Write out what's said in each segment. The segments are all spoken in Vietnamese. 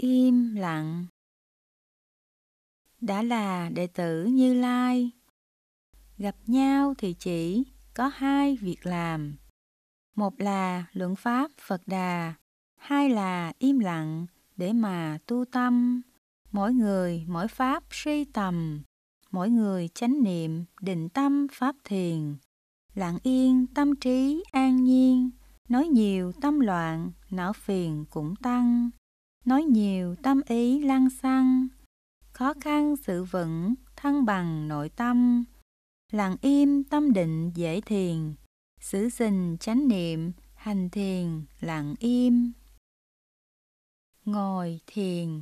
im lặng đã là đệ tử như lai gặp nhau thì chỉ có hai việc làm một là lượng pháp phật đà hai là im lặng để mà tu tâm mỗi người mỗi pháp suy tầm mỗi người chánh niệm định tâm pháp thiền lặng yên tâm trí an nhiên nói nhiều tâm loạn não phiền cũng tăng nói nhiều tâm ý lăng xăng khó khăn sự vững thăng bằng nội tâm lặng im tâm định dễ thiền xử gìn chánh niệm hành thiền lặng im ngồi thiền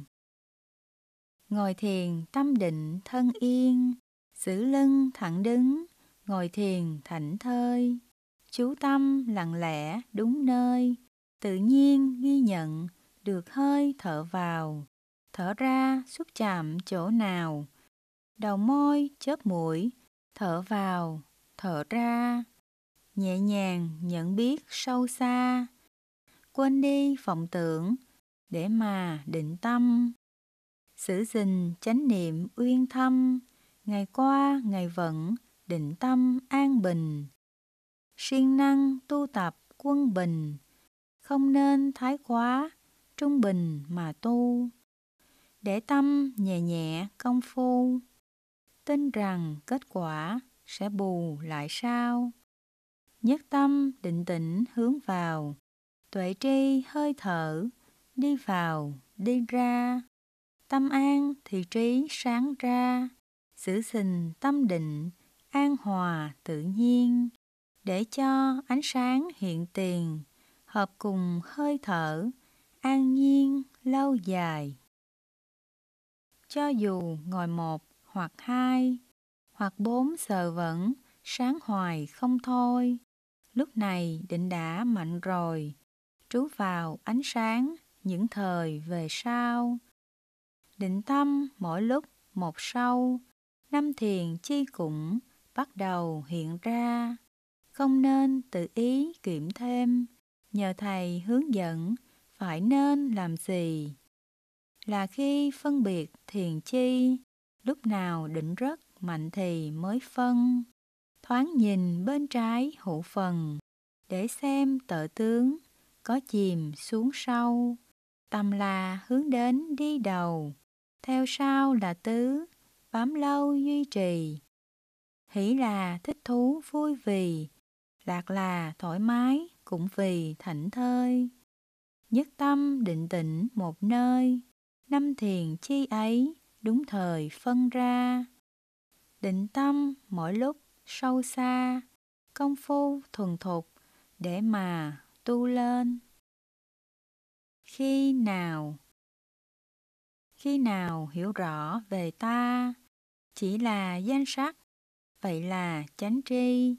ngồi thiền tâm định thân yên xử lưng thẳng đứng ngồi thiền thảnh thơi chú tâm lặng lẽ đúng nơi tự nhiên ghi nhận được hơi thở vào, thở ra xúc chạm chỗ nào. Đầu môi, chớp mũi, thở vào, thở ra. Nhẹ nhàng nhận biết sâu xa. Quên đi vọng tưởng, để mà định tâm. Sử dình chánh niệm uyên thâm, ngày qua ngày vẫn, định tâm an bình. Siêng năng tu tập quân bình, không nên thái quá trung bình mà tu để tâm nhẹ nhẹ công phu tin rằng kết quả sẽ bù lại sao nhất tâm định tĩnh hướng vào tuệ tri hơi thở đi vào đi ra tâm an thì trí sáng ra giữ sình tâm định an hòa tự nhiên để cho ánh sáng hiện tiền hợp cùng hơi thở an nhiên lâu dài cho dù ngồi một hoặc hai hoặc bốn giờ vẫn sáng hoài không thôi lúc này định đã mạnh rồi trú vào ánh sáng những thời về sau định tâm mỗi lúc một sâu năm thiền chi cũng bắt đầu hiện ra không nên tự ý kiểm thêm nhờ thầy hướng dẫn phải nên làm gì là khi phân biệt thiền chi lúc nào định rất mạnh thì mới phân thoáng nhìn bên trái hữu phần để xem tợ tướng có chìm xuống sâu tâm là hướng đến đi đầu theo sau là tứ bám lâu duy trì hỷ là thích thú vui vì lạc là thoải mái cũng vì thảnh thơi nhất tâm định tĩnh một nơi, năm thiền chi ấy đúng thời phân ra. Định tâm mỗi lúc sâu xa, công phu thuần thục để mà tu lên. Khi nào Khi nào hiểu rõ về ta, chỉ là danh sắc, vậy là chánh tri.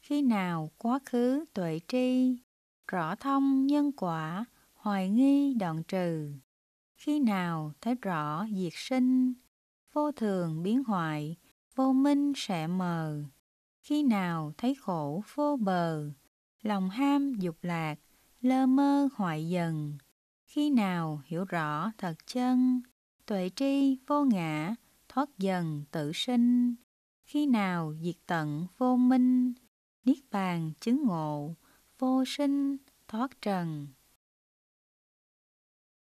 Khi nào quá khứ tuệ tri, rõ thông nhân quả hoài nghi đoạn trừ. Khi nào thấy rõ diệt sinh, vô thường biến hoại, vô minh sẽ mờ. Khi nào thấy khổ vô bờ, lòng ham dục lạc, lơ mơ hoại dần. Khi nào hiểu rõ thật chân, tuệ tri vô ngã, thoát dần tự sinh. Khi nào diệt tận vô minh, niết bàn chứng ngộ, vô sinh thoát trần.